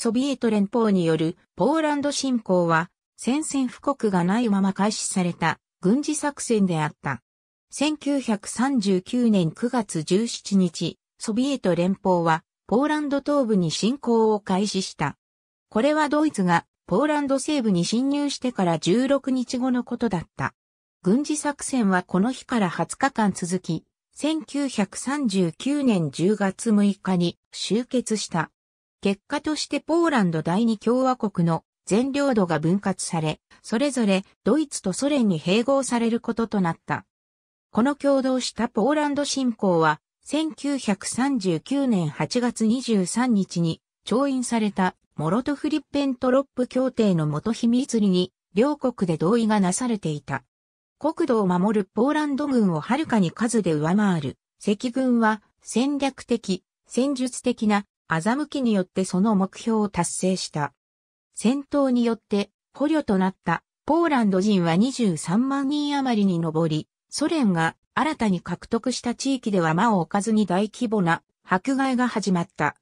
ソビエト連邦によるポーランド侵攻は宣戦布告がないまま開始された軍事作戦であった。1939年9月17日、ソビエト連邦はポーランド東部に侵攻を開始した。これはドイツがポーランド西部に侵入してから16日後のことだった。軍事作戦はこの日から20日間続き、1939年10月6日に終結した。結果としてポーランド第二共和国の全領土が分割され、それぞれドイツとソ連に併合されることとなった。この共同したポーランド侵攻は、1939年8月23日に調印されたモロトフリッペントロップ協定の元秘密裏に両国で同意がなされていた。国土を守るポーランド軍をはるかに数で上回る。赤軍は戦略的、戦術的な欺きによってその目標を達成した。戦闘によって捕虜となったポーランド人は23万人余りに上り、ソ連が新たに獲得した地域では間を置かずに大規模な迫害が始まった。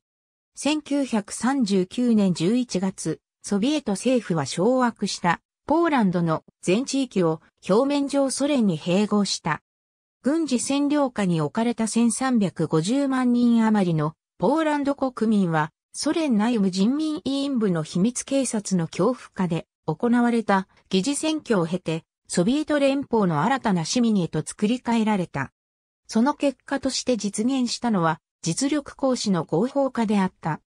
1939年11月、ソビエト政府は掌握したポーランドの全地域を表面上ソ連に併合した。軍事占領下に置かれた1350万人余りのポーランド国民は、ソ連内部人民委員部の秘密警察の恐怖下で行われた議事選挙を経て、ソビエト連邦の新たな市民へと作り変えられた。その結果として実現したのは、実力行使の合法化であった。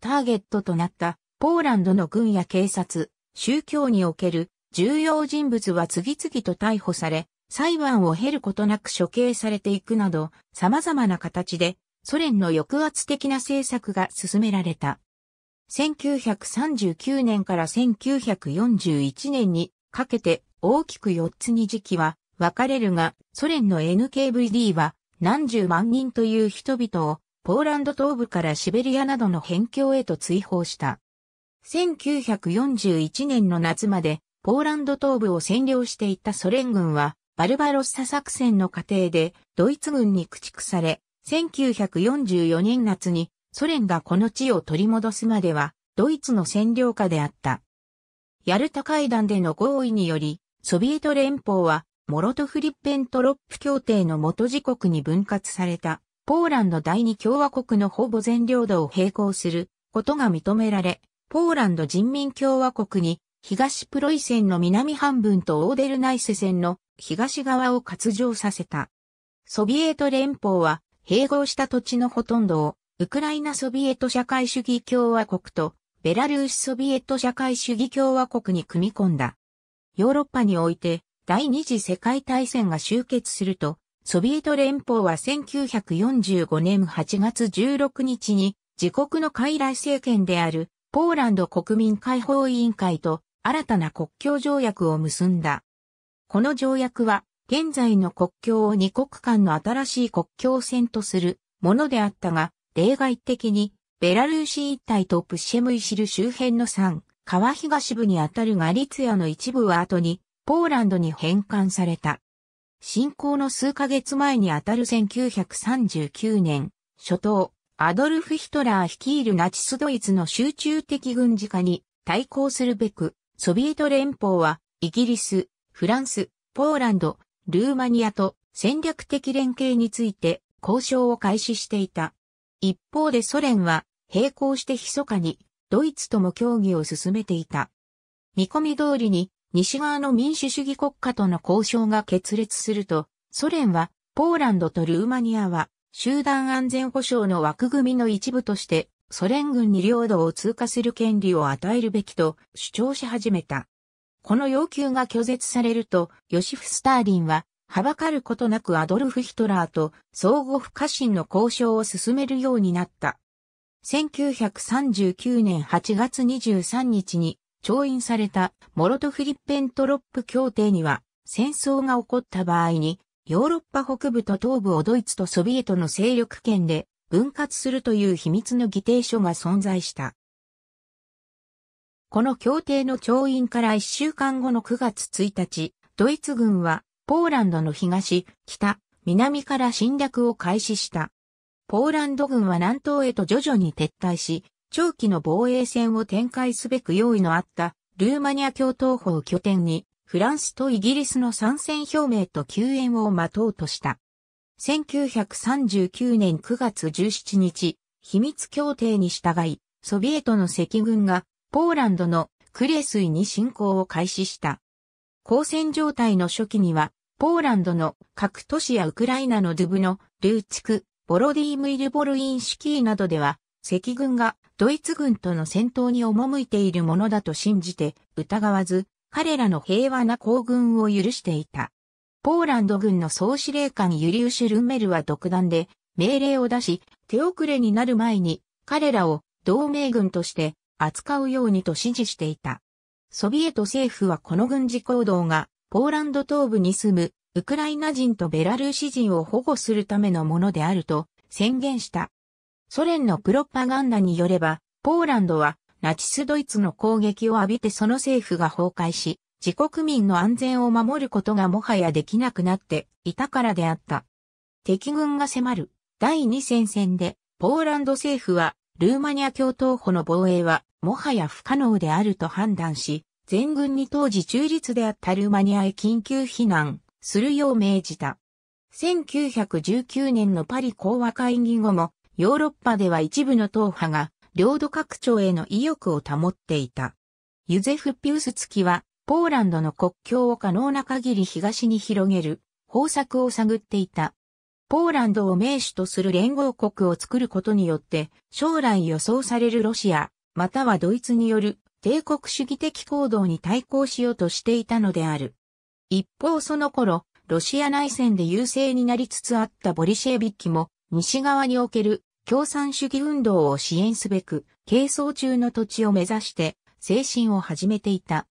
ターゲットとなったポーランドの軍や警察、宗教における重要人物は次々と逮捕され、裁判を経ることなく処刑されていくなど、様々な形でソ連の抑圧的な政策が進められた。1939年から1941年にかけて大きく4つに時期は分かれるが、ソ連の NKVD は何十万人という人々をポーランド東部からシベリアなどの辺境へと追放した。1941年の夏までポーランド東部を占領していたソ連軍はバルバロッサ作戦の過程でドイツ軍に駆逐され、1944年夏にソ連がこの地を取り戻すまではドイツの占領下であった。ヤルタ会談での合意により、ソビエト連邦はモロトフリッペントロップ協定の元自国に分割されたポーランド第二共和国のほぼ全領土を並行することが認められ、ポーランド人民共和国に東プロイセンの南半分とオーデルナイセンの東側を割譲させた。ソビエト連邦は併合した土地のほとんどを、ウクライナソビエト社会主義共和国と、ベラルーシソビエト社会主義共和国に組み込んだ。ヨーロッパにおいて、第二次世界大戦が終結すると、ソビエト連邦は1945年8月16日に、自国の傀儡政権である、ポーランド国民解放委員会と、新たな国境条約を結んだ。この条約は、現在の国境を二国間の新しい国境線とするものであったが、例外的に、ベラルーシ一帯とプシェムイシル周辺の山、川東部にあたるガリツヤの一部は後に、ポーランドに返還された。侵攻の数ヶ月前にあたる1939年、初頭、アドルフ・ヒトラー率いるナチスドイツの集中的軍事化に対抗するべく、ソビエト連邦は、イギリス、フランス、ポーランド、ルーマニアと戦略的連携について交渉を開始していた。一方でソ連は並行して密かにドイツとも協議を進めていた。見込み通りに西側の民主主義国家との交渉が決裂すると、ソ連はポーランドとルーマニアは集団安全保障の枠組みの一部としてソ連軍に領土を通過する権利を与えるべきと主張し始めた。この要求が拒絶されると、ヨシフ・スターリンは、はばかることなくアドルフ・ヒトラーと相互不可侵の交渉を進めるようになった。1939年8月23日に調印されたモロトフリッペントロップ協定には戦争が起こった場合にヨーロッパ北部と東部をドイツとソビエトの勢力圏で分割するという秘密の議定書が存在した。この協定の調印から1週間後の9月1日、ドイツ軍はポーランドの東、北、南から侵略を開始した。ポーランド軍は南東へと徐々に撤退し、長期の防衛戦を展開すべく用意のあったルーマニア共闘法拠点に、フランスとイギリスの参戦表明と救援を待とうとした。1939年9月17日、秘密協定に従い、ソビエトの赤軍がポーランドのクレスイに侵攻を開始した。交戦状態の初期には、ポーランドの各都市やウクライナのドゥブのルーチク、ボロディームイルボルインシキーなどでは、赤軍がドイツ軍との戦闘に赴いているものだと信じて疑わず、彼らの平和な行軍を許していた。ポーランド軍の総司令官ユリウシュ・ルンメルは独断で命令を出し、手遅れになる前に彼らを同盟軍として扱うようにと指示していた。ソビエト政府はこの軍事行動が、ポーランド東部に住む、ウクライナ人とベラルーシ人を保護するためのものであると宣言した。ソ連のプロパガンダによれば、ポーランドはナチスドイツの攻撃を浴びてその政府が崩壊し、自国民の安全を守ることがもはやできなくなっていたからであった。敵軍が迫る第二戦線で、ポーランド政府は、ルーマニア共闘法の防衛はもはや不可能であると判断し、全軍に当時中立であったルーマニアへ緊急避難するよう命じた。1919年のパリ講和会議後も、ヨーロッパでは一部の党派が領土拡張への意欲を保っていた。ユゼフ・ピウス付きは、ポーランドの国境を可能な限り東に広げる方策を探っていた。ポーランドを名手とする連合国を作ることによって、将来予想されるロシア、またはドイツによる帝国主義的行動に対抗しようとしていたのである。一方その頃、ロシア内戦で優勢になりつつあったボリシェービッキも、西側における共産主義運動を支援すべく、軽装中の土地を目指して、精神を始めていた。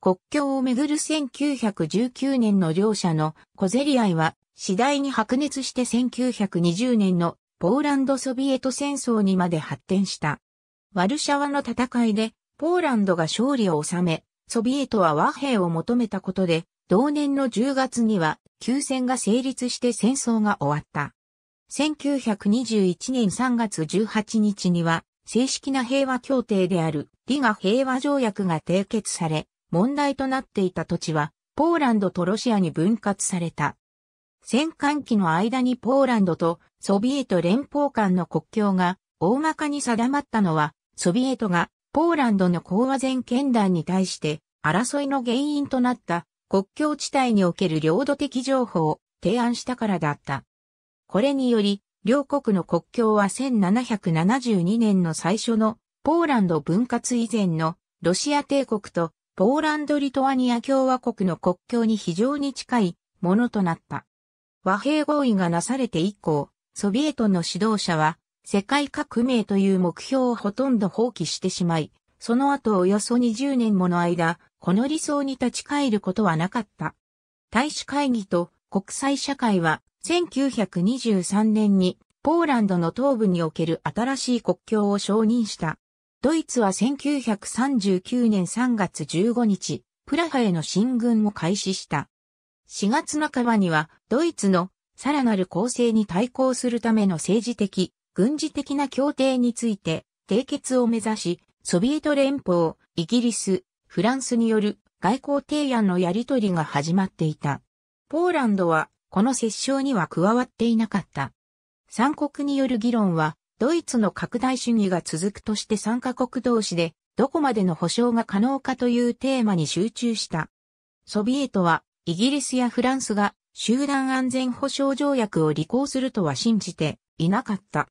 国境をめぐる1919年の両者の小競り合いは、次第に白熱して1920年のポーランドソビエト戦争にまで発展した。ワルシャワの戦いで、ポーランドが勝利を収め、ソビエトは和平を求めたことで、同年の10月には、休戦が成立して戦争が終わった。1921年3月18日には、正式な平和協定であるリガ平和条約が締結され、問題となっていた土地は、ポーランドとロシアに分割された。戦艦機の間にポーランドとソビエト連邦間の国境が大まかに定まったのはソビエトがポーランドの講和全権団に対して争いの原因となった国境地帯における領土的情報を提案したからだった。これにより、両国の国境は1772年の最初のポーランド分割以前のロシア帝国とポーランド・リトアニア共和国の国境に非常に近いものとなった。和平合意がなされて以降、ソビエトの指導者は世界革命という目標をほとんど放棄してしまい、その後およそ20年もの間、この理想に立ち返ることはなかった。大使会議と国際社会は1923年にポーランドの東部における新しい国境を承認した。ドイツは1939年3月15日、プラハへの進軍を開始した。4月半ばにはドイツのさらなる構成に対抗するための政治的軍事的な協定について締結を目指し、ソビエト連邦、イギリス、フランスによる外交提案のやり取りが始まっていた。ポーランドはこの折衝には加わっていなかった。三国による議論は、ドイツの拡大主義が続くとして三カ国同士で、どこまでの保障が可能かというテーマに集中した。ソビエトは、イギリスやフランスが集団安全保障条約を履行するとは信じていなかった。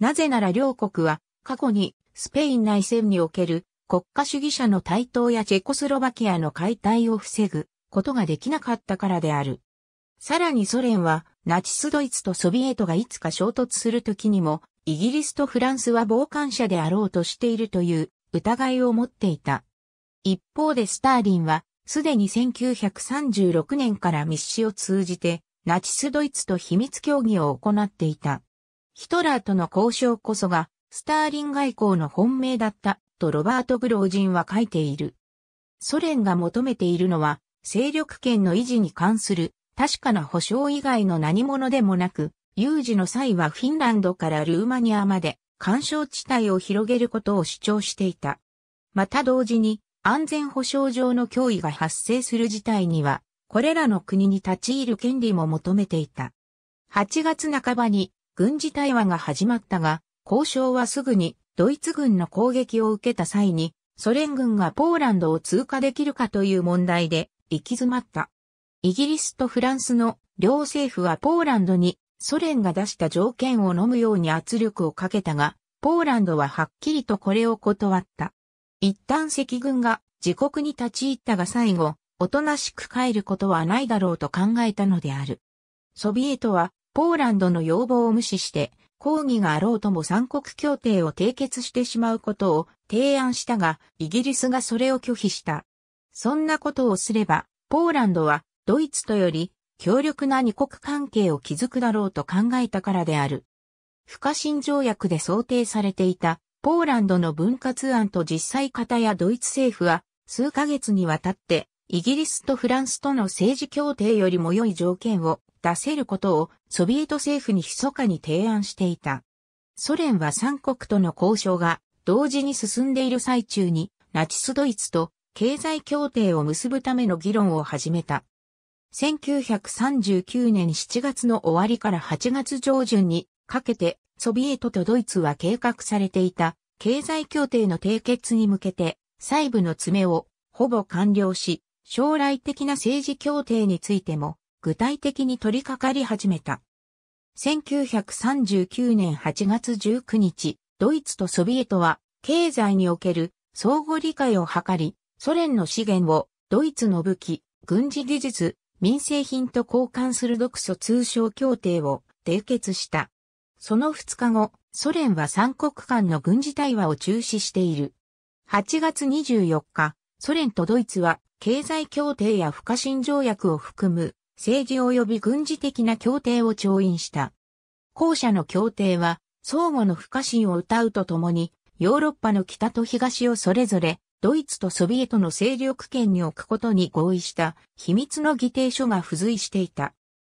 なぜなら両国は過去にスペイン内戦における国家主義者の台頭やチェコスロバキアの解体を防ぐことができなかったからである。さらにソ連はナチスドイツとソビエトがいつか衝突する時にもイギリスとフランスは傍観者であろうとしているという疑いを持っていた。一方でスターリンはすでに1936年から密使を通じてナチスドイツと秘密協議を行っていた。ヒトラーとの交渉こそが、スターリン外交の本命だった、とロバート・グロージンは書いている。ソ連が求めているのは、勢力圏の維持に関する、確かな保障以外の何者でもなく、有事の際はフィンランドからルーマニアまで、干渉地帯を広げることを主張していた。また同時に、安全保障上の脅威が発生する事態には、これらの国に立ち入る権利も求めていた。8月半ばに軍事対話が始まったが、交渉はすぐにドイツ軍の攻撃を受けた際に、ソ連軍がポーランドを通過できるかという問題で行き詰まった。イギリスとフランスの両政府はポーランドにソ連が出した条件を飲むように圧力をかけたが、ポーランドははっきりとこれを断った。一旦赤軍が自国に立ち入ったが最後、おとなしく帰ることはないだろうと考えたのである。ソビエトはポーランドの要望を無視して、抗議があろうとも三国協定を締結してしまうことを提案したが、イギリスがそれを拒否した。そんなことをすれば、ポーランドはドイツとより強力な二国関係を築くだろうと考えたからである。不可侵条約で想定されていたポーランドの分割案と実際方やドイツ政府は数ヶ月にわたってイギリスとフランスとの政治協定よりも良い条件を出せることをソビエト政府に密かに提案していた。ソ連は三国との交渉が同時に進んでいる最中にナチスドイツと経済協定を結ぶための議論を始めた。1939年7月の終わりから8月上旬にかけてソビエトとドイツは計画されていた経済協定の締結に向けて細部の詰めをほぼ完了し将来的な政治協定についても具体的に取り掛かり始めた。1939年8月19日、ドイツとソビエトは経済における相互理解を図り、ソ連の資源をドイツの武器、軍事技術、民生品と交換する独ソ通商協定を締結した。その2日後、ソ連は三国間の軍事対話を中止している。8月24日、ソ連とドイツは経済協定や不可侵条約を含む政治及び軍事的な協定を調印した。後者の協定は相互の不可侵を謳うとともにヨーロッパの北と東をそれぞれドイツとソビエトの勢力圏に置くことに合意した秘密の議定書が付随していた。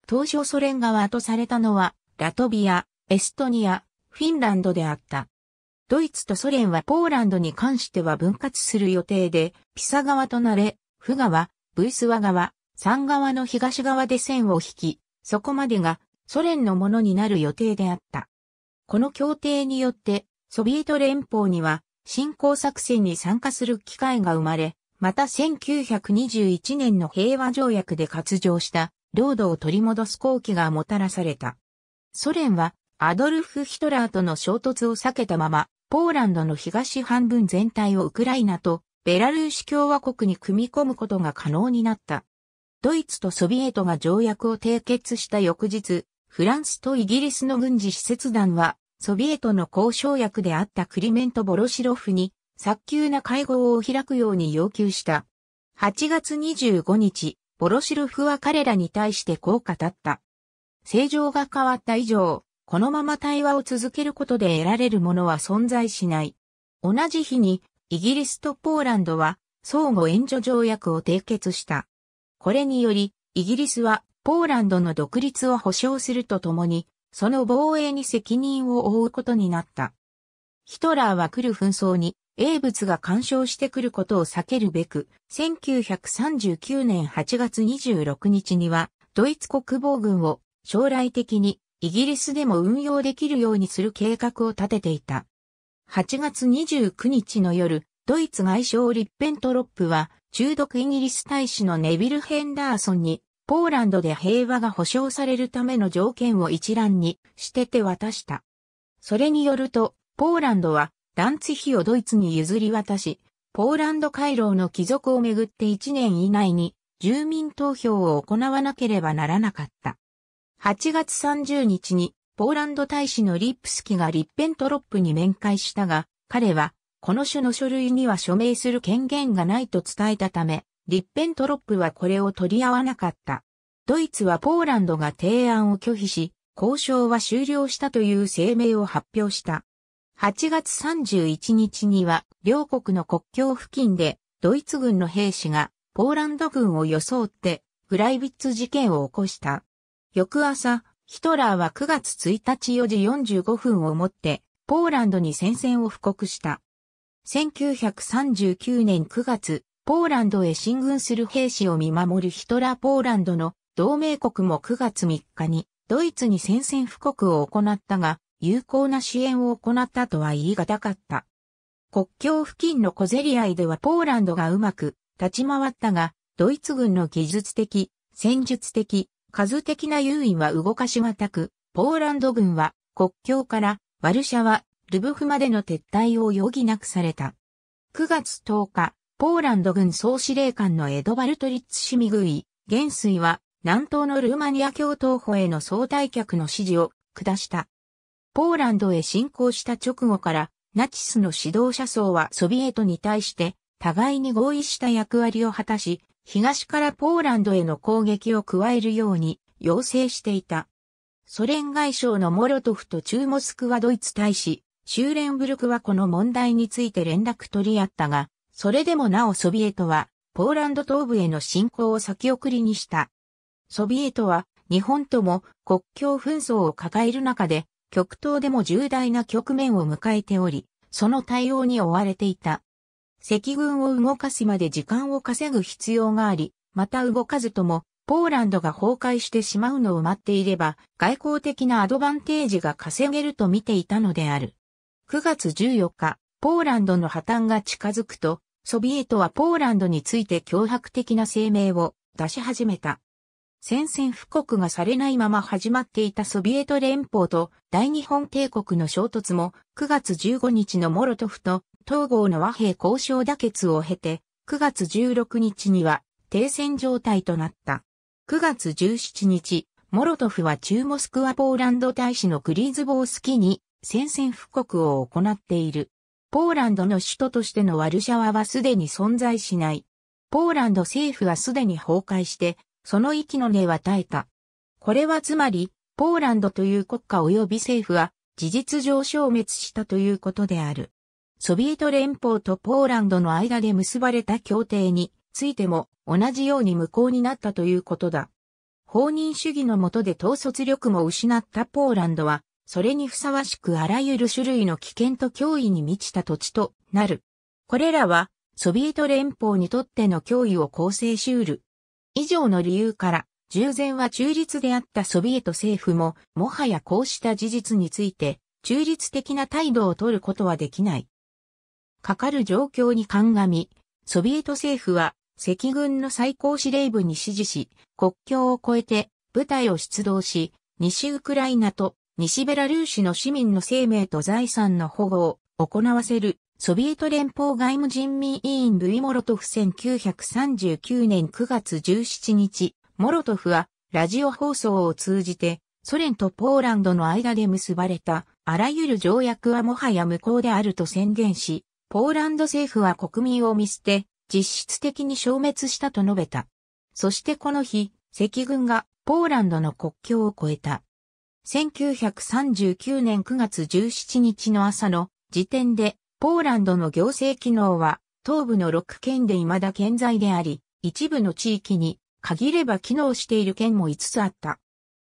当初ソ連側とされたのはラトビア、エストニア、フィンランドであった。ドイツとソ連はポーランドに関しては分割する予定で、ピサ側となれ、府川、ブイスワ川、山側の東側で線を引き、そこまでがソ連のものになる予定であった。この協定によって、ソビエト連邦には侵攻作戦に参加する機会が生まれ、また1921年の平和条約で割譲した領土を取り戻す好機がもたらされた。ソ連はアドルフ・ヒトラーとの衝突を避けたまま、ポーランドの東半分全体をウクライナとベラルーシ共和国に組み込むことが可能になった。ドイツとソビエトが条約を締結した翌日、フランスとイギリスの軍事施設団は、ソビエトの交渉役であったクリメント・ボロシロフに、早急な会合を開くように要求した。8月25日、ボロシロフは彼らに対してこう語った。正常が変わった以上、このまま対話を続けることで得られるものは存在しない。同じ日にイギリスとポーランドは相互援助条約を締結した。これにより、イギリスはポーランドの独立を保障するとともに、その防衛に責任を負うことになった。ヒトラーは来る紛争に、英物が干渉してくることを避けるべく、1939年8月26日には、ドイツ国防軍を将来的にイギリスでも運用できるようにする計画を立てていた。8月29日の夜、ドイツ外相リッペントロップは、中毒イギリス大使のネビル・ヘンダーソンに、ポーランドで平和が保障されるための条件を一覧にしてて渡した。それによると、ポーランドは、団ンツヒをドイツに譲り渡し、ポーランド回廊の帰属をめぐって1年以内に、住民投票を行わなければならなかった。8月30日にポーランド大使のリップスキがリッペントロップに面会したが、彼は、この種の書類には署名する権限がないと伝えたため、リッペントロップはこれを取り合わなかった。ドイツはポーランドが提案を拒否し、交渉は終了したという声明を発表した。8月31日には、両国の国境付近で、ドイツ軍の兵士が、ポーランド軍を装って、グライビッツ事件を起こした。翌朝、ヒトラーは9月1日4時45分をもって、ポーランドに戦線を布告した。1939年9月、ポーランドへ進軍する兵士を見守るヒトラーポーランドの同盟国も9月3日にドイツに宣戦布告を行ったが、有効な支援を行ったとは言い難かった。国境付近の小競り合いではポーランドがうまく立ち回ったが、ドイツ軍の技術的、戦術的、数的な優位は動かしがたく、ポーランド軍は国境からワルシャワ、ルブフまでの撤退を余儀なくされた。9月10日、ポーランド軍総司令官のエドバルト・リッツ・シミグイ、元帥は南東のルーマニア共闘法への総退却の指示を下した。ポーランドへ侵攻した直後からナチスの指導者層はソビエトに対して互いに合意した役割を果たし、東からポーランドへの攻撃を加えるように要請していた。ソ連外相のモロトフと中モスクワドイツ大使、シューレンブルクはこの問題について連絡取り合ったが、それでもなおソビエトは、ポーランド東部への侵攻を先送りにした。ソビエトは、日本とも国境紛争を抱える中で、極東でも重大な局面を迎えており、その対応に追われていた。赤軍を動かすまで時間を稼ぐ必要があり、また動かずとも、ポーランドが崩壊してしまうのを待っていれば、外交的なアドバンテージが稼げると見ていたのである。9月14日、ポーランドの破綻が近づくと、ソビエトはポーランドについて脅迫的な声明を出し始めた。宣戦布告がされないまま始まっていたソビエト連邦と大日本帝国の衝突も9月15日のモロトフと統合の和平交渉妥結を経て、9月16日には停戦状態となった。9月17日、モロトフは中モスクワポーランド大使のクリーズボースキに宣戦布告を行っている。ポーランドの首都としてのワルシャワはすでに存在しない。ポーランド政府はすでに崩壊して、その息の根は絶えた。これはつまり、ポーランドという国家及び政府は事実上消滅したということである。ソビエト連邦とポーランドの間で結ばれた協定についても同じように無効になったということだ。法人主義の下で統率力も失ったポーランドは、それにふさわしくあらゆる種類の危険と脅威に満ちた土地となる。これらは、ソビエト連邦にとっての脅威を構成し得る。以上の理由から、従前は中立であったソビエト政府も、もはやこうした事実について、中立的な態度を取ることはできない。かかる状況に鑑み、ソビエト政府は赤軍の最高司令部に指示し、国境を越えて部隊を出動し、西ウクライナと西ベラルーシの市民の生命と財産の保護を行わせるソビエト連邦外務人民委員ブイ・モロトフ1939年9月17日、モロトフはラジオ放送を通じてソ連とポーランドの間で結ばれたあらゆる条約はもはや無効であると宣言し、ポーランド政府は国民を見捨て、実質的に消滅したと述べた。そしてこの日、赤軍がポーランドの国境を越えた。1939年9月17日の朝の時点で、ポーランドの行政機能は、東部の6県で未だ健在であり、一部の地域に限れば機能している県も5つあった。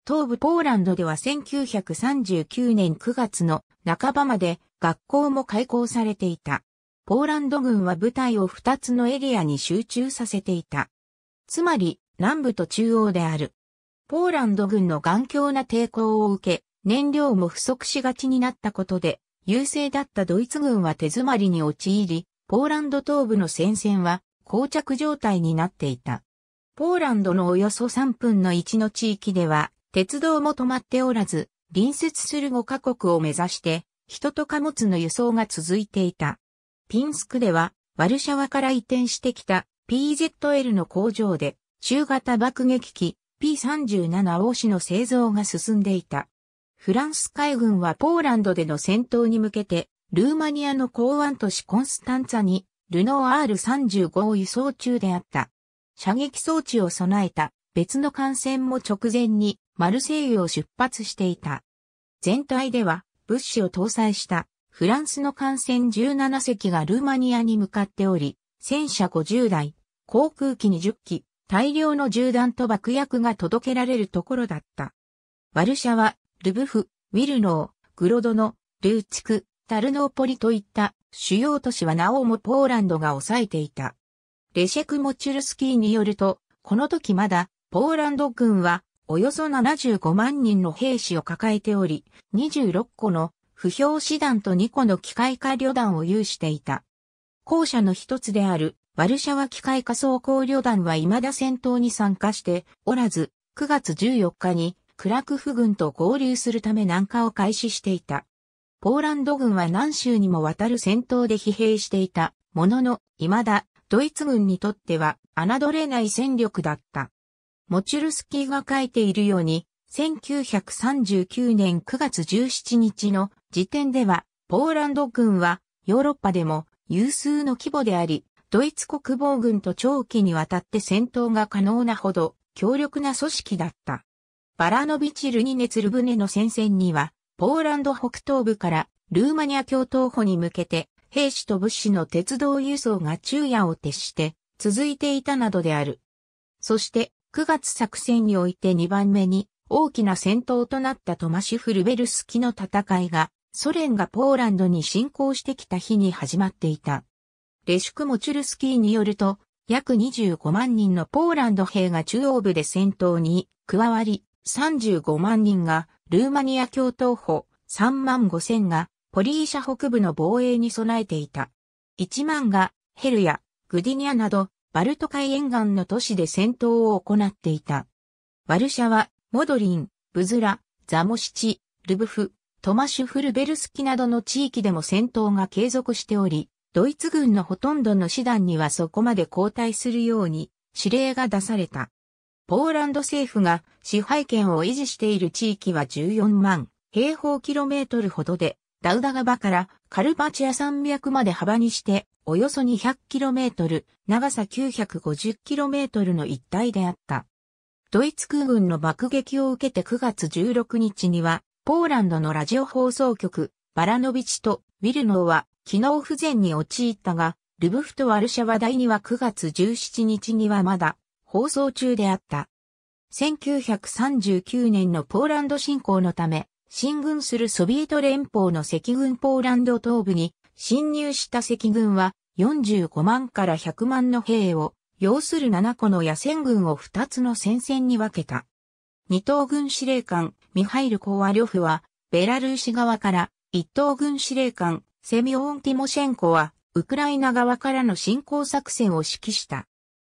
東部ポーランドでは1939年9月の半ばまで学校も開校されていた。ポーランド軍は部隊を2つのエリアに集中させていた。つまり、南部と中央である。ポーランド軍の頑強な抵抗を受け、燃料も不足しがちになったことで、優勢だったドイツ軍は手詰まりに陥り、ポーランド東部の戦線は膠着状態になっていた。ポーランドのおよそ3分の1の地域では、鉄道も止まっておらず、隣接する5カ国を目指して、人と貨物の輸送が続いていた。ピンスクでは、ワルシャワから移転してきた PZL の工場で、中型爆撃機 P37 王子の製造が進んでいた。フランス海軍はポーランドでの戦闘に向けて、ルーマニアの港湾都市コンスタンツァに、ルノー R35 を輸送中であった。射撃装置を備えた別の艦船も直前にマルセイユを出発していた。全体では物資を搭載したフランスの艦船17隻がルーマニアに向かっており、戦車50台、航空機20機、大量の銃弾と爆薬が届けられるところだった。ワルシャワ、ルブフ、ウィルノー、グロドノ、ルーチク、タルノーポリといった主要都市はなおもポーランドが抑えていた。レシェク・モチュルスキーによると、この時まだポーランド軍はおよそ75万人の兵士を抱えており、26個の不評師団と2個の機械化旅団を有していた。校舎の一つである、ワルシャワ機械化装甲旅団は未だ戦闘に参加しておらず、9月14日にクラクフ軍と合流するため南下を開始していた。ポーランド軍は何州にもわたる戦闘で疲弊していたものの、未だドイツ軍にとっては侮れない戦力だった。モチュルスキーが書いているように、1939年9月17日の時点では、ポーランド軍はヨーロッパでも有数の規模であり、ドイツ国防軍と長期にわたって戦闘が可能なほど強力な組織だった。バラノビチルニネツルブネの戦線には、ポーランド北東部からルーマニア共闘歩に向けて、兵士と物資の鉄道輸送が昼夜を徹して続いていたなどである。そして、9月作戦において2番目に大きな戦闘となったトマシュ・フルベルスキの戦いがソ連がポーランドに侵攻してきた日に始まっていた。レシュク・モチュルスキーによると、約25万人のポーランド兵が中央部で戦闘に加わり、35万人がルーマニア共闘歩3万5千がポリーシャ北部の防衛に備えていた。1万がヘルやグディニアなどバルト海沿岸の都市で戦闘を行っていた。ワルシャワ、モドリン、ブズラ、ザモシチ、ルブフ、トマシュフルベルスキなどの地域でも戦闘が継続しており、ドイツ軍のほとんどの師団にはそこまで後退するように指令が出された。ポーランド政府が支配権を維持している地域は14万平方キロメートルほどで、ダウダガバからカルバチア山脈まで幅にしておよそ2 0 0トル、長さ9 5 0トルの一帯であった。ドイツ空軍の爆撃を受けて9月16日にはポーランドのラジオ放送局、バラノビチとウィルノーは機能不全に陥ったが、ルブフとワルシャワ第2は9月17日にはまだ放送中であった。1939年のポーランド侵攻のため、進軍するソビエト連邦の赤軍ポーランド東部に侵入した赤軍は45万から100万の兵を要する7個の野戦軍を2つの戦線に分けた。二等軍司令官ミハイル・コワリョフは、ベラルーシ側から一等軍司令官、セミオン・ティモシェンコは、ウクライナ側からの侵攻作戦を指揮した。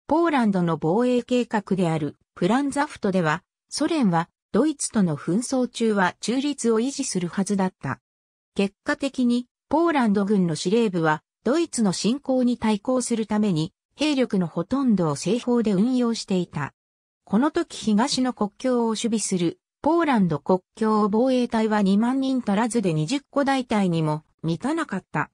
ポーランドの防衛計画であるプランザフトでは、ソ連はドイツとの紛争中は中立を維持するはずだった。結果的に、ポーランド軍の司令部は、ドイツの侵攻に対抗するために、兵力のほとんどを西方で運用していた。この時東の国境を守備するポーランド国境防衛隊は2万人足らずで20個大隊にも満たなかった。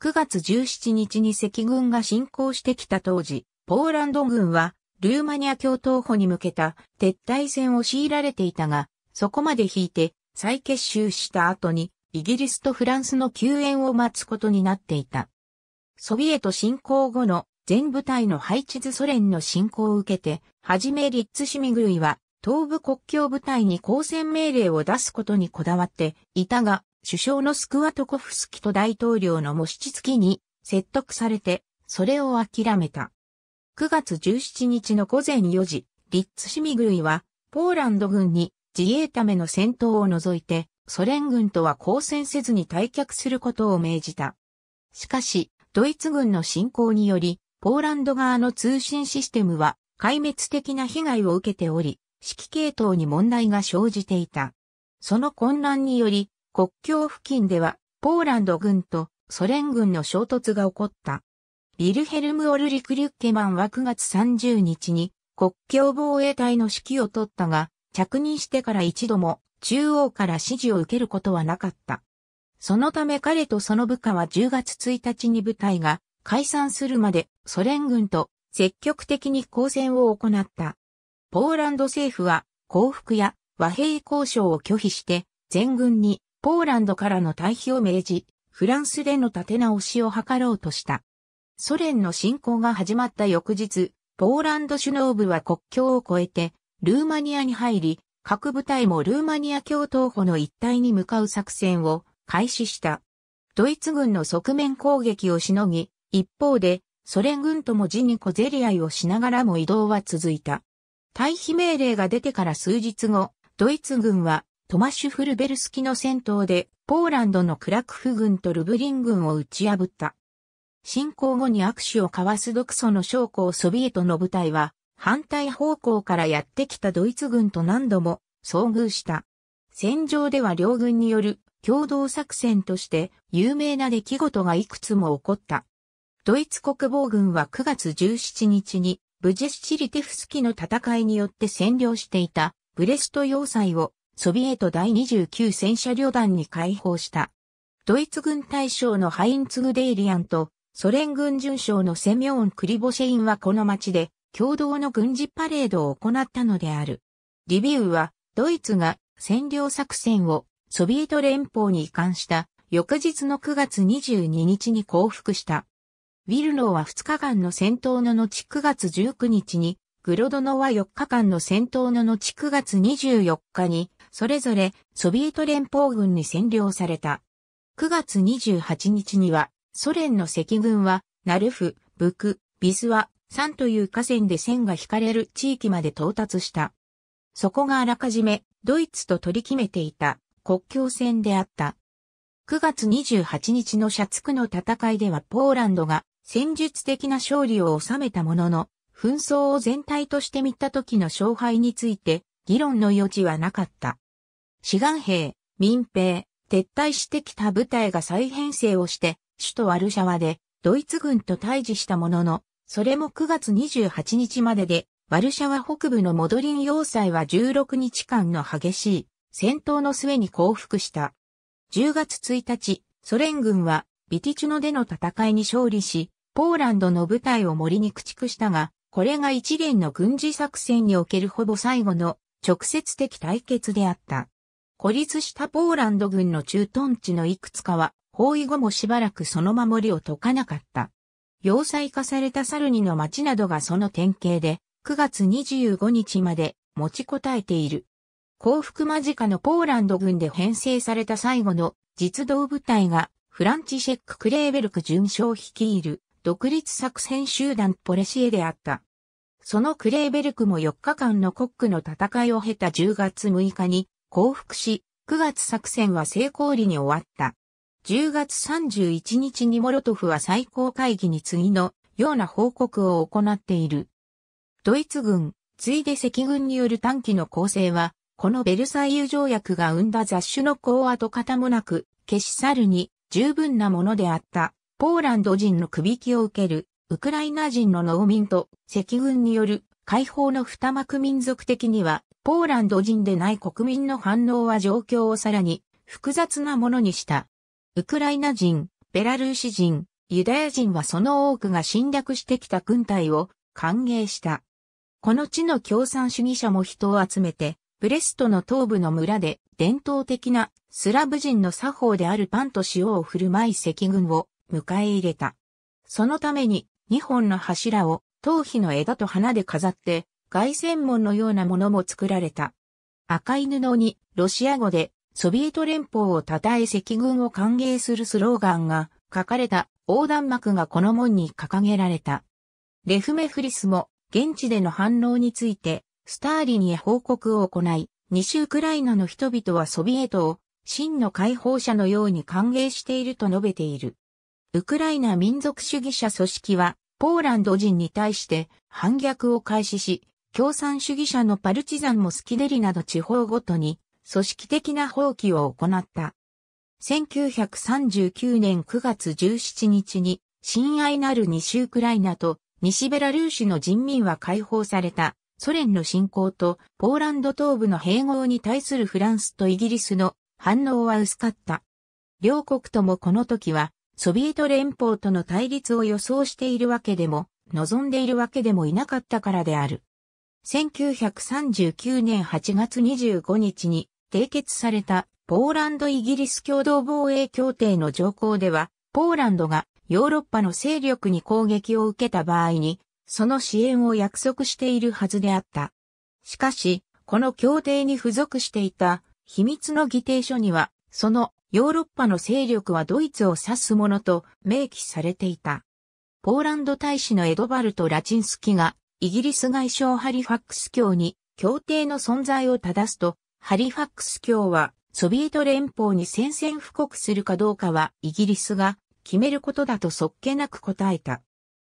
9月17日に赤軍が侵攻してきた当時、ポーランド軍はルーマニア共闘歩に向けた撤退戦を強いられていたが、そこまで引いて再結集した後にイギリスとフランスの救援を待つことになっていた。ソビエト侵攻後の全部隊の配置図ソ連の侵攻を受けて、はじめリッツ・シミグイは東部国境部隊に交戦命令を出すことにこだわっていたが、首相のスクワトコフスキと大統領のモシチツキに説得されて、それを諦めた。9月17日の午前4時、リッツ・シミグイは、ポーランド軍に自衛ための戦闘を除いて、ソ連軍とは交戦せずに退却することを命じた。しかし、ドイツ軍の侵攻により、ポーランド側の通信システムは壊滅的な被害を受けており、指揮系統に問題が生じていた。その混乱により、国境付近では、ポーランド軍とソ連軍の衝突が起こった。ビルヘルム・オルリク・リュッケマンは9月30日に国境防衛隊の指揮を取ったが、着任してから一度も中央から指示を受けることはなかった。そのため彼とその部下は10月1日に部隊が解散するまでソ連軍と積極的に交戦を行った。ポーランド政府は降伏や和平交渉を拒否して全軍にポーランドからの退避を命じ、フランスでの立て直しを図ろうとした。ソ連の侵攻が始まった翌日、ポーランド首脳部は国境を越えて、ルーマニアに入り、各部隊もルーマニア共闘歩の一帯に向かう作戦を開始した。ドイツ軍の側面攻撃をしのぎ、一方で、ソ連軍とも地に小競り合いをしながらも移動は続いた。退避命令が出てから数日後、ドイツ軍はトマシュ・フルベルスキの戦闘でポーランドのクラクフ軍とルブリン軍を打ち破った。侵攻後に握手を交わす独ソの将校ソビエトの部隊は反対方向からやってきたドイツ軍と何度も遭遇した。戦場では両軍による共同作戦として有名な出来事がいくつも起こった。ドイツ国防軍は9月17日にブジェスチリテフスキの戦いによって占領していたブレスト要塞をソビエト第29戦車旅団に解放した。ドイツ軍大将のハインツグデイリアンとソ連軍巡将のセミオン・クリボシェインはこの町で共同の軍事パレードを行ったのである。リビウはドイツが占領作戦をソビエト連邦に移管した翌日の9月22日に降伏した。ウィルノーは2日間の戦闘の後9月19日に、グロドノは4日間の戦闘の後9月24日に、それぞれソビエト連邦軍に占領された。9月28日には、ソ連の赤軍は、ナルフ、ブク、ビスワ、サンという河川で線が引かれる地域まで到達した。そこがあらかじめ、ドイツと取り決めていた国境線であった。9月28日のシャツクの戦いではポーランドが戦術的な勝利を収めたものの、紛争を全体として見た時の勝敗について議論の余地はなかった。志願兵、民兵、撤退してきた部隊が再編成をして、首都ワルシャワでドイツ軍と対峙したものの、それも9月28日までで、ワルシャワ北部のモドリン要塞は16日間の激しい戦闘の末に降伏した。10月1日、ソ連軍はビティチュノでの戦いに勝利し、ポーランドの部隊を森に駆逐したが、これが一連の軍事作戦におけるほぼ最後の直接的対決であった。孤立したポーランド軍の駐屯地のいくつかは、包囲後もしばらくその守りを解かなかった。要塞化されたサルニの町などがその典型で、9月25日まで持ちこたえている。降伏間近のポーランド軍で編成された最後の実動部隊がフランチシェック・クレーベルク巡将率いる独立作戦集団ポレシエであった。そのクレーベルクも4日間のコックの戦いを経た10月6日に降伏し、9月作戦は成功裏に終わった。10月31日にモロトフは最高会議に次のような報告を行っている。ドイツ軍、ついで赤軍による短期の攻勢は、このベルサイユ条約が生んだ雑種の講和と型もなく、消し去るに十分なものであった、ポーランド人の首引きを受ける、ウクライナ人の農民と赤軍による解放の二幕民族的には、ポーランド人でない国民の反応は状況をさらに複雑なものにした。ウクライナ人、ベラルーシ人、ユダヤ人はその多くが侵略してきた軍隊を歓迎した。この地の共産主義者も人を集めて、ブレストの東部の村で伝統的なスラブ人の作法であるパンと塩を振る舞い赤軍を迎え入れた。そのために2本の柱を頭皮の枝と花で飾って外線門のようなものも作られた。赤い布にロシア語でソビエト連邦を称え赤軍を歓迎するスローガンが書かれた横断幕がこの門に掲げられた。レフメフリスも現地での反応についてスターリンへ報告を行い、西ウクライナの人々はソビエトを真の解放者のように歓迎していると述べている。ウクライナ民族主義者組織は、ポーランド人に対して反逆を開始し、共産主義者のパルチザンもスキデリなど地方ごとに組織的な放棄を行った。1939年9月17日に、親愛なる西ウクライナと西ベラルーシの人民は解放された。ソ連の侵攻とポーランド東部の併合に対するフランスとイギリスの反応は薄かった。両国ともこの時はソビエト連邦との対立を予想しているわけでも、望んでいるわけでもいなかったからである。1939年8月25日に締結されたポーランド・イギリス共同防衛協定の条項では、ポーランドがヨーロッパの勢力に攻撃を受けた場合に、その支援を約束しているはずであった。しかし、この協定に付属していた秘密の議定書には、そのヨーロッパの勢力はドイツを指すものと明記されていた。ポーランド大使のエドバルト・ラチンスキがイギリス外相ハリファックス卿に協定の存在を正すと、ハリファックス卿はソビエト連邦に宣戦布告するかどうかはイギリスが決めることだとそっけなく答えた。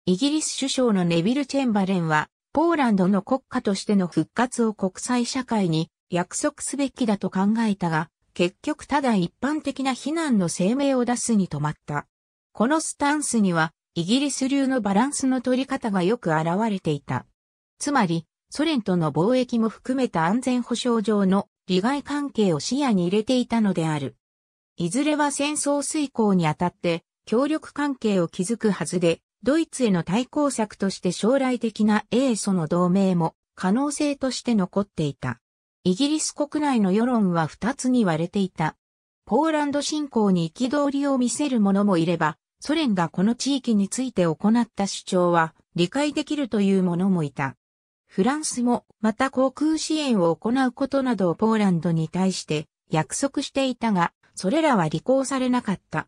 イギリス首相のネビル・チェンバレンは、ポーランドの国家としての復活を国際社会に約束すべきだと考えたが、結局ただ一般的な非難の声明を出すに止まった。このスタンスには、イギリス流のバランスの取り方がよく現れていた。つまり、ソ連との貿易も含めた安全保障上の利害関係を視野に入れていたのである。いずれは戦争遂行にあたって協力関係を築くはずで、ドイツへの対抗策として将来的な英ソの同盟も可能性として残っていた。イギリス国内の世論は二つに割れていた。ポーランド侵攻に憤りを見せる者もいれば、ソ連がこの地域について行った主張は理解できるという者もいた。フランスもまた航空支援を行うことなどをポーランドに対して約束していたが、それらは履行されなかった。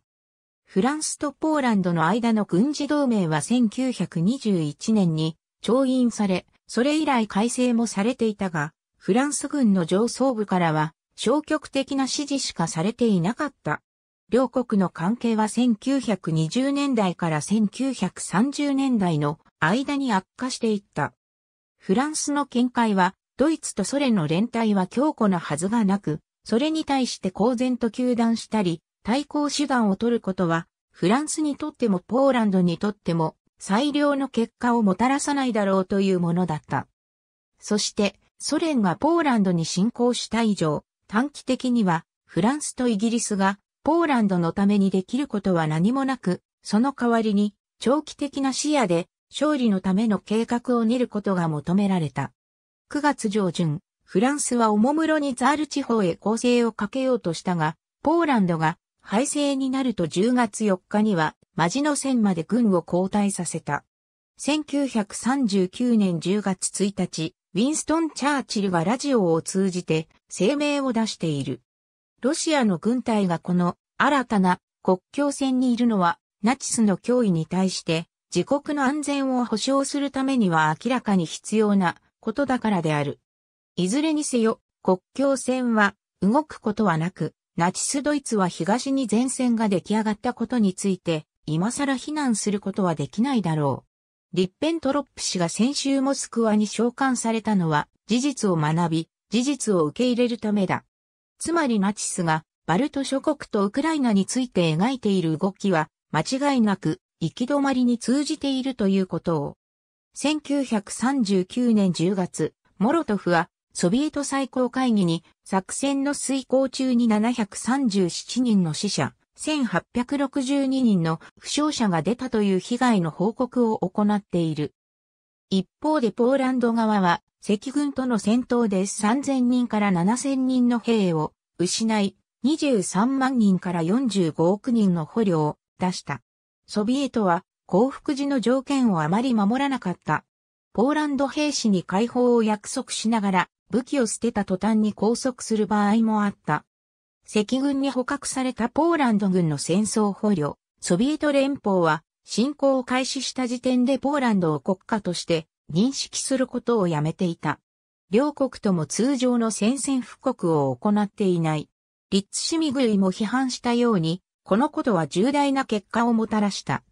フランスとポーランドの間の軍事同盟は1921年に調印され、それ以来改正もされていたが、フランス軍の上層部からは消極的な支持しかされていなかった。両国の関係は1920年代から1930年代の間に悪化していった。フランスの見解は、ドイツとソ連の連帯は強固なはずがなく、それに対して公然と休断したり、対抗手段を取ることは、フランスにとってもポーランドにとっても最良の結果をもたらさないだろうというものだった。そして、ソ連がポーランドに侵攻した以上、短期的には、フランスとイギリスが、ポーランドのためにできることは何もなく、その代わりに、長期的な視野で、勝利のための計画を練ることが求められた。9月上旬、フランスはおもむろにザール地方へ攻勢をかけようとしたが、ポーランドが敗勢になると10月4日には、マジの戦まで軍を交代させた。1939年10月1日、ウィンストン・チャーチルはラジオを通じて声明を出している。ロシアの軍隊がこの新たな国境線にいるのはナチスの脅威に対して自国の安全を保障するためには明らかに必要なことだからである。いずれにせよ国境線は動くことはなくナチスドイツは東に前線が出来上がったことについて、今更非難することはできないだろう。リッペントロップ氏が先週モスクワに召喚されたのは、事実を学び、事実を受け入れるためだ。つまりナチスが、バルト諸国とウクライナについて描いている動きは、間違いなく、行き止まりに通じているということを。1939年10月、モロトフは、ソビエト最高会議に作戦の遂行中に737人の死者、1862人の負傷者が出たという被害の報告を行っている。一方でポーランド側は、赤軍との戦闘で3000人から7000人の兵を失い、23万人から45億人の捕虜を出した。ソビエトは降伏時の条件をあまり守らなかった。ポーランド兵士に解放を約束しながら、武器を捨てた途端に拘束する場合もあった。赤軍に捕獲されたポーランド軍の戦争捕虜、ソビエト連邦は侵攻を開始した時点でポーランドを国家として認識することをやめていた。両国とも通常の宣戦布告を行っていない。リッツ・シミグイも批判したように、このことは重大な結果をもたらした。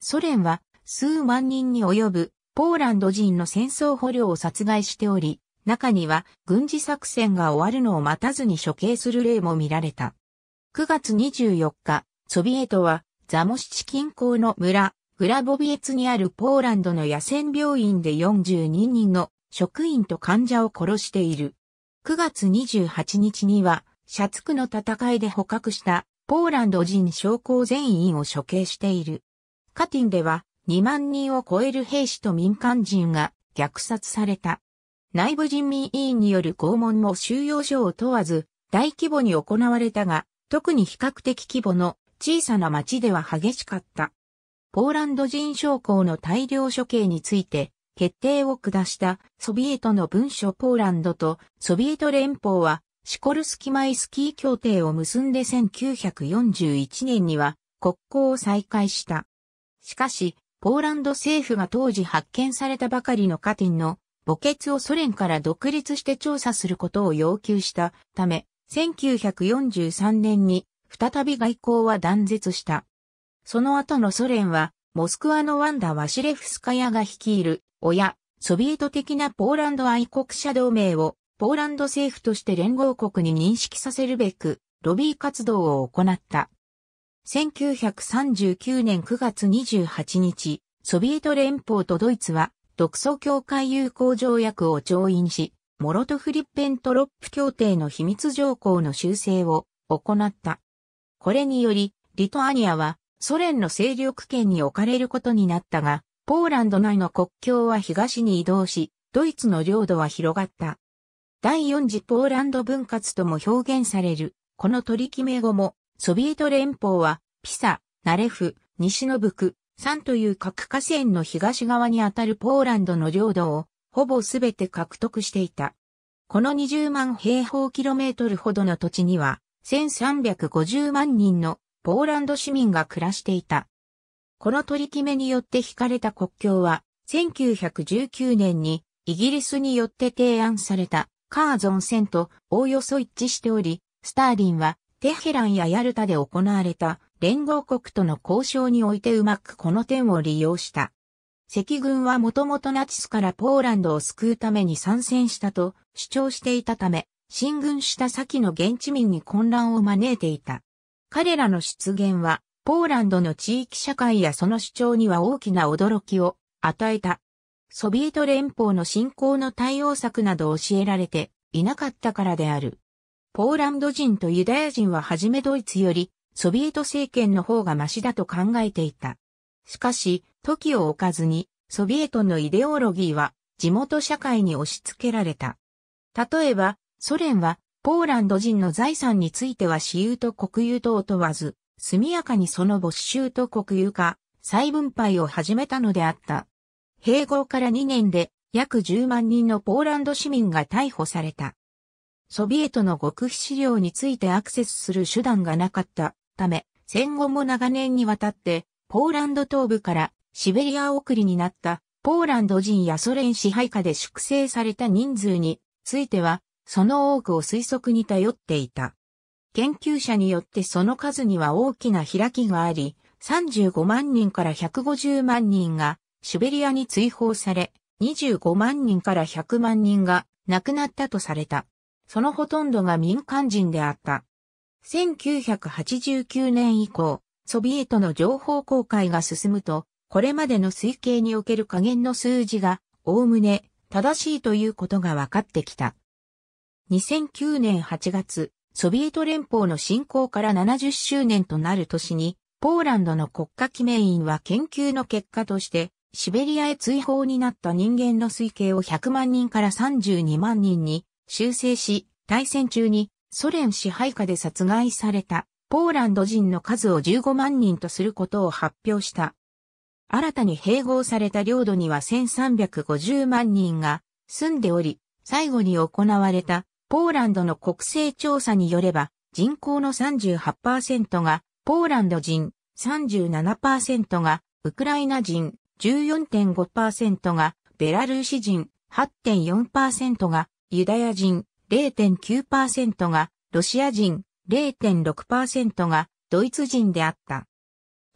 ソ連は数万人に及ぶポーランド人の戦争捕虜を殺害しており、中には軍事作戦が終わるのを待たずに処刑する例も見られた。9月24日、ソビエトはザモシチ近郊の村、グラボビエツにあるポーランドの野戦病院で42人の職員と患者を殺している。9月28日には、シャツクの戦いで捕獲したポーランド人将校全員を処刑している。カティンでは2万人を超える兵士と民間人が虐殺された。内部人民委員による拷問も収容所を問わず、大規模に行われたが、特に比較的規模の小さな町では激しかった。ポーランド人将校の大量処刑について、決定を下したソビエトの文書ポーランドとソビエト連邦はシコルスキマイスキー協定を結んで1941年には国交を再開した。しかし、ポーランド政府が当時発見されたばかりのカティンの墓穴をソ連から独立して調査することを要求したため、1943年に再び外交は断絶した。その後のソ連は、モスクワのワンダ・ワシレフスカヤが率いる、親、ソビエト的なポーランド愛国者同盟を、ポーランド政府として連合国に認識させるべく、ロビー活動を行った。1939年9月28日、ソビエト連邦とドイツは独ソ協会友好条約を調印し、モロトフリッペントロップ協定の秘密条項の修正を行った。これにより、リトアニアはソ連の勢力圏に置かれることになったが、ポーランド内の国境は東に移動し、ドイツの領土は広がった。第4次ポーランド分割とも表現される、この取り決め後も、ソビエト連邦は、ピサ、ナレフ、西ノブク、山という核河川の東側にあたるポーランドの領土をほぼすべて獲得していた。この20万平方キロメートルほどの土地には1350万人のポーランド市民が暮らしていた。この取り決めによって引かれた国境は1919年にイギリスによって提案されたカーゾン線とおおよそ一致しており、スターリンはテヘランやヤルタで行われた連合国との交渉においてうまくこの点を利用した。赤軍はもともとナチスからポーランドを救うために参戦したと主張していたため、進軍した先の現地民に混乱を招いていた。彼らの出現は、ポーランドの地域社会やその主張には大きな驚きを与えた。ソビエト連邦の侵攻の対応策など教えられていなかったからである。ポーランド人とユダヤ人ははじめドイツよりソビエト政権の方がマシだと考えていた。しかし、時を置かずに、ソビエトのイデオロギーは地元社会に押し付けられた。例えば、ソ連はポーランド人の財産については私有と国有とを問わず、速やかにその没収と国有化、再分配を始めたのであった。併合から2年で約10万人のポーランド市民が逮捕された。ソビエトの極秘資料についてアクセスする手段がなかったため、戦後も長年にわたって、ポーランド東部からシベリア送りになったポーランド人やソ連支配下で粛清された人数については、その多くを推測に頼っていた。研究者によってその数には大きな開きがあり、35万人から150万人がシベリアに追放され、25万人から100万人が亡くなったとされた。そのほとんどが民間人であった。1989年以降、ソビエトの情報公開が進むと、これまでの推計における加減の数字が、おおむね正しいということが分かってきた。2009年8月、ソビエト連邦の侵攻から70周年となる年に、ポーランドの国家記名員は研究の結果として、シベリアへ追放になった人間の推計を100万人から32万人に修正し、対戦中にソ連支配下で殺害されたポーランド人の数を15万人とすることを発表した。新たに併合された領土には1350万人が住んでおり、最後に行われたポーランドの国勢調査によれば、人口の38%がポーランド人、37%がウクライナ人、14.5%がベラルーシ人、8.4%がユダヤ人、0.9%がロシア人、0.6%がドイツ人であった。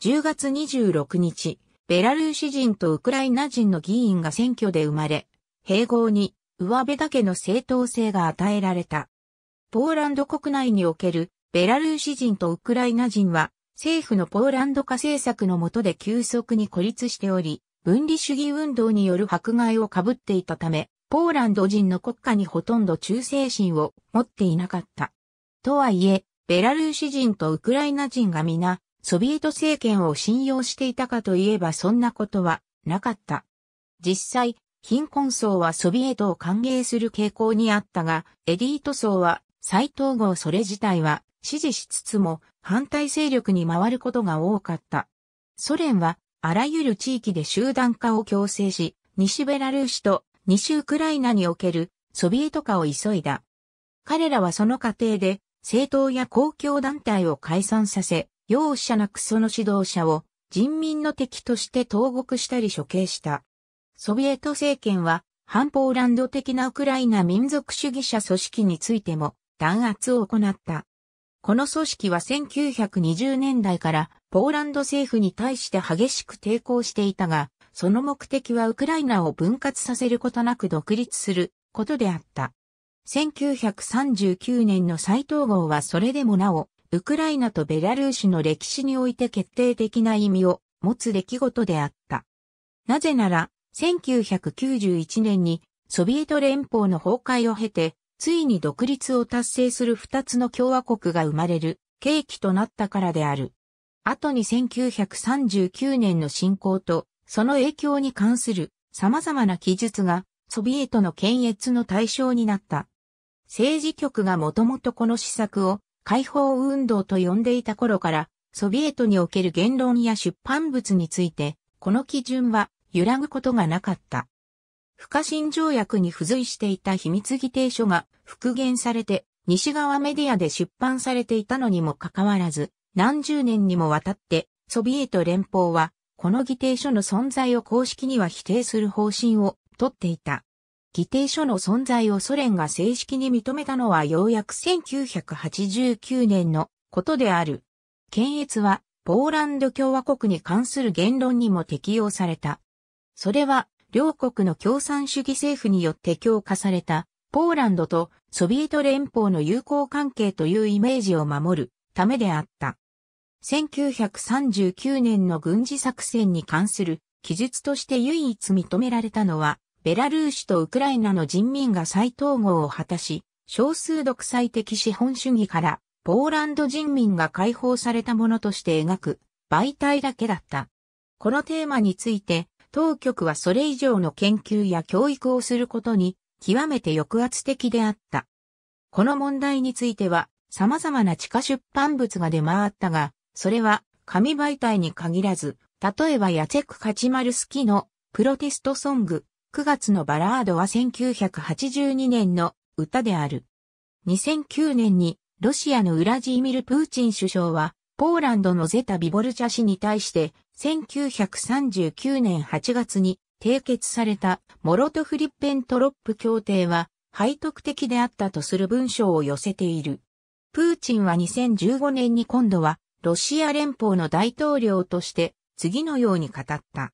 10月26日、ベラルーシ人とウクライナ人の議員が選挙で生まれ、併合に上辺だけの正当性が与えられた。ポーランド国内におけるベラルーシ人とウクライナ人は政府のポーランド化政策の下で急速に孤立しており、分離主義運動による迫害を被っていたため、ポーランド人の国家にほとんど忠誠心を持っていなかった。とはいえ、ベラルーシ人とウクライナ人が皆、ソビエト政権を信用していたかといえばそんなことはなかった。実際、貧困層はソビエトを歓迎する傾向にあったが、エリート層は再統合それ自体は支持しつつも反対勢力に回ることが多かった。ソ連はあらゆる地域で集団化を強制し、西ベラルーシと西ウクライナにおけるソビエト化を急いだ。彼らはその過程で政党や公共団体を解散させ、容赦なくその指導者を人民の敵として投獄したり処刑した。ソビエト政権は反ポーランド的なウクライナ民族主義者組織についても弾圧を行った。この組織は1920年代からポーランド政府に対して激しく抵抗していたが、その目的はウクライナを分割させることなく独立することであった。1939年の再統合はそれでもなお、ウクライナとベラルーシの歴史において決定的な意味を持つ出来事であった。なぜなら、1991年にソビエト連邦の崩壊を経て、ついに独立を達成する二つの共和国が生まれる契機となったからである。後に1939年の侵攻とその影響に関する様々な記述がソビエトの検閲の対象になった。政治局がもともとこの施策を解放運動と呼んでいた頃から、ソビエトにおける言論や出版物について、この基準は揺らぐことがなかった。不可侵条約に付随していた秘密議定書が復元されて、西側メディアで出版されていたのにもかかわらず、何十年にもわたって、ソビエト連邦はこの議定書の存在を公式には否定する方針をとっていた。議定書の存在をソ連が正式に認めたのはようやく1989年のことである。検閲はポーランド共和国に関する言論にも適用された。それは両国の共産主義政府によって強化されたポーランドとソビエト連邦の友好関係というイメージを守るためであった。1939年の軍事作戦に関する記述として唯一認められたのは、ベラルーシとウクライナの人民が再統合を果たし、少数独裁的資本主義からポーランド人民が解放されたものとして描く媒体だけだった。このテーマについて、当局はそれ以上の研究や教育をすることに極めて抑圧的であった。この問題については様々な地下出版物が出回ったが、それは紙媒体に限らず、例えばヤチェク・カチマルスキのプロテストソング9月のバラードは1982年の歌である。2009年にロシアのウラジーミル・プーチン首相はポーランドのゼタ・ビボルチャ氏に対して1939年8月に締結されたモロトフリッペントロップ協定は背徳的であったとする文章を寄せている。プーチンは2015年に今度はロシア連邦の大統領として次のように語った。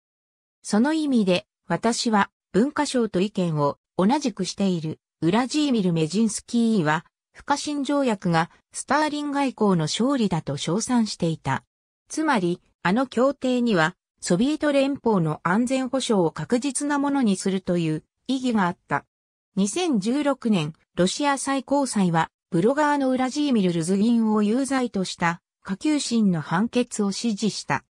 その意味で私は文化省と意見を同じくしているウラジーミル・メジンスキーは不可侵条約がスターリン外交の勝利だと称賛していた。つまり、あの協定にはソビエト連邦の安全保障を確実なものにするという意義があった。2016年、ロシア最高裁はブロガーのウラジーミル・ルズギンを有罪とした下級審の判決を支持した。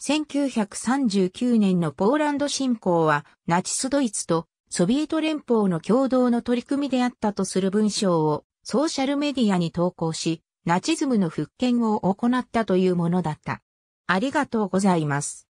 1939年のポーランド侵攻はナチスドイツとソビエト連邦の共同の取り組みであったとする文章をソーシャルメディアに投稿し、ナチズムの復権を行ったというものだった。ありがとうございます。